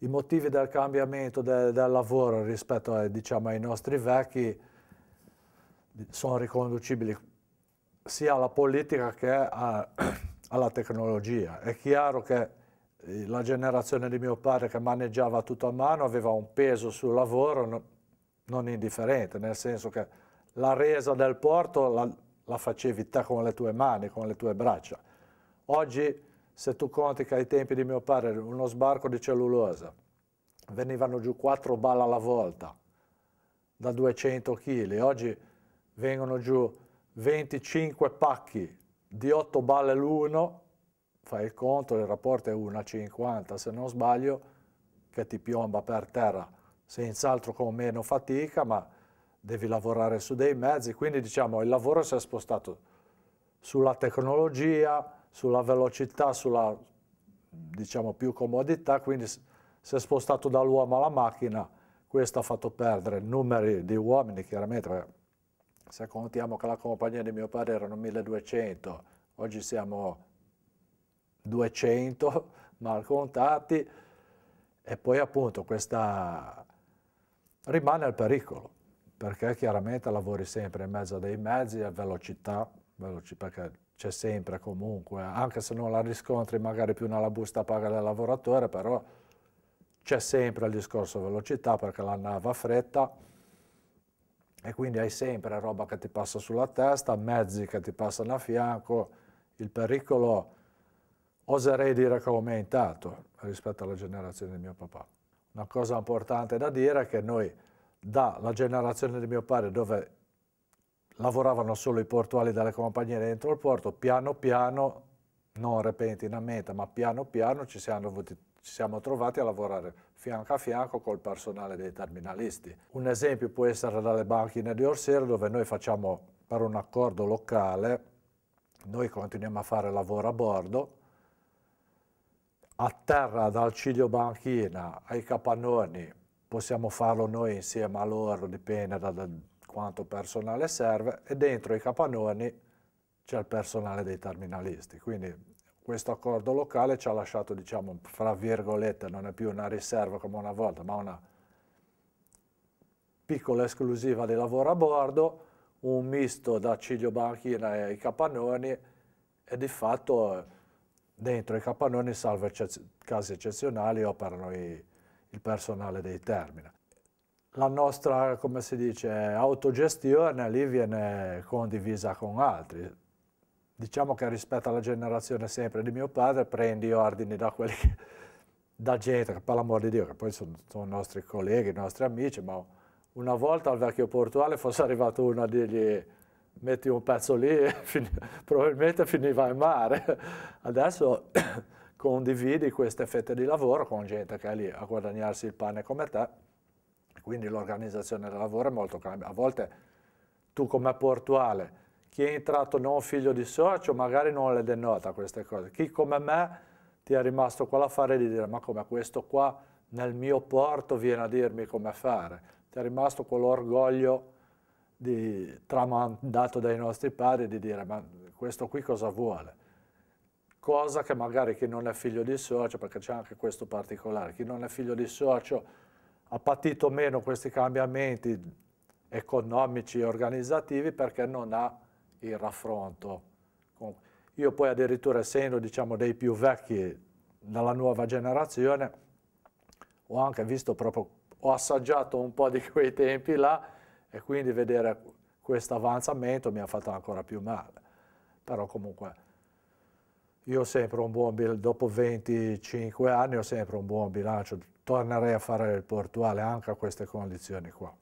i motivi del cambiamento de, del lavoro rispetto a, diciamo, ai nostri vecchi sono riconducibili sia alla politica che a, alla tecnologia. È chiaro che eh, la generazione di mio padre che maneggiava tutto a mano aveva un peso sul lavoro non indifferente, nel senso che la resa del porto la, la facevi te con le tue mani, con le tue braccia. Oggi se tu conti che ai tempi di mio padre uno sbarco di cellulosa venivano giù quattro balle alla volta da 200 kg, oggi vengono giù 25 pacchi di 8 balle l'uno, fai il conto, il rapporto è 1 a 50 se non sbaglio, che ti piomba per terra senz'altro con meno fatica, ma devi lavorare su dei mezzi, quindi diciamo il lavoro si è spostato sulla tecnologia, sulla velocità, sulla diciamo più comodità, quindi si è spostato dall'uomo alla macchina, questo ha fatto perdere numeri di uomini chiaramente, se contiamo che la compagnia di mio padre erano 1200, oggi siamo 200 mal contati e poi appunto questa rimane il pericolo perché chiaramente lavori sempre in mezzo a dei mezzi a velocità, veloci, perché c'è sempre comunque, anche se non la riscontri magari più nella busta paga del lavoratore, però c'è sempre il discorso velocità perché la nave ha fretta e quindi hai sempre roba che ti passa sulla testa, mezzi che ti passano a fianco, il pericolo oserei dire che è aumentato rispetto alla generazione di mio papà. Una cosa importante da dire è che noi dalla generazione di mio padre dove lavoravano solo i portuali delle compagnie dentro il porto, piano piano, non repentinamente, ma piano piano ci siamo, ci siamo trovati a lavorare fianco a fianco col personale dei terminalisti. Un esempio può essere dalle banchine di Orsero dove noi facciamo per un accordo locale, noi continuiamo a fare lavoro a bordo, a terra dal Ciglio Banchina ai Capannoni, possiamo farlo noi insieme a loro, dipende da, da quanto personale serve e dentro i capannoni c'è il personale dei terminalisti. Quindi questo accordo locale ci ha lasciato, diciamo, fra virgolette, non è più una riserva come una volta, ma una piccola esclusiva di lavoro a bordo, un misto da Ciglio Banchina e i capannoni e di fatto dentro i capannoni, salvo eccez casi eccezionali, operano i, il personale dei termini la nostra, come si dice, autogestione lì viene condivisa con altri. Diciamo che rispetto alla generazione sempre di mio padre prendi ordini da quelli che, da gente, che per l'amor di Dio, che poi sono, sono nostri colleghi, nostri amici, ma una volta al vecchio portuale fosse arrivato uno a dirgli metti un pezzo lì fin probabilmente finiva in mare. Adesso condividi queste fette di lavoro con gente che è lì a guadagnarsi il pane come te quindi l'organizzazione del lavoro è molto cambiata. A volte tu come portuale, chi è entrato non figlio di socio magari non le denota queste cose, chi come me ti è rimasto con l'affare di dire ma come questo qua nel mio porto viene a dirmi come fare, ti è rimasto quell'orgoglio tramandato dai nostri padri di dire ma questo qui cosa vuole? cosa che magari chi non è figlio di socio, perché c'è anche questo particolare, chi non è figlio di socio ha patito meno questi cambiamenti economici e organizzativi perché non ha il raffronto. Io poi addirittura essendo diciamo, dei più vecchi della nuova generazione ho anche visto proprio, ho assaggiato un po' di quei tempi là e quindi vedere questo avanzamento mi ha fatto ancora più male. Però comunque io ho sempre un buon bilancio, dopo 25 anni ho sempre un buon bilancio tornerei a fare il portuale anche a queste condizioni qua.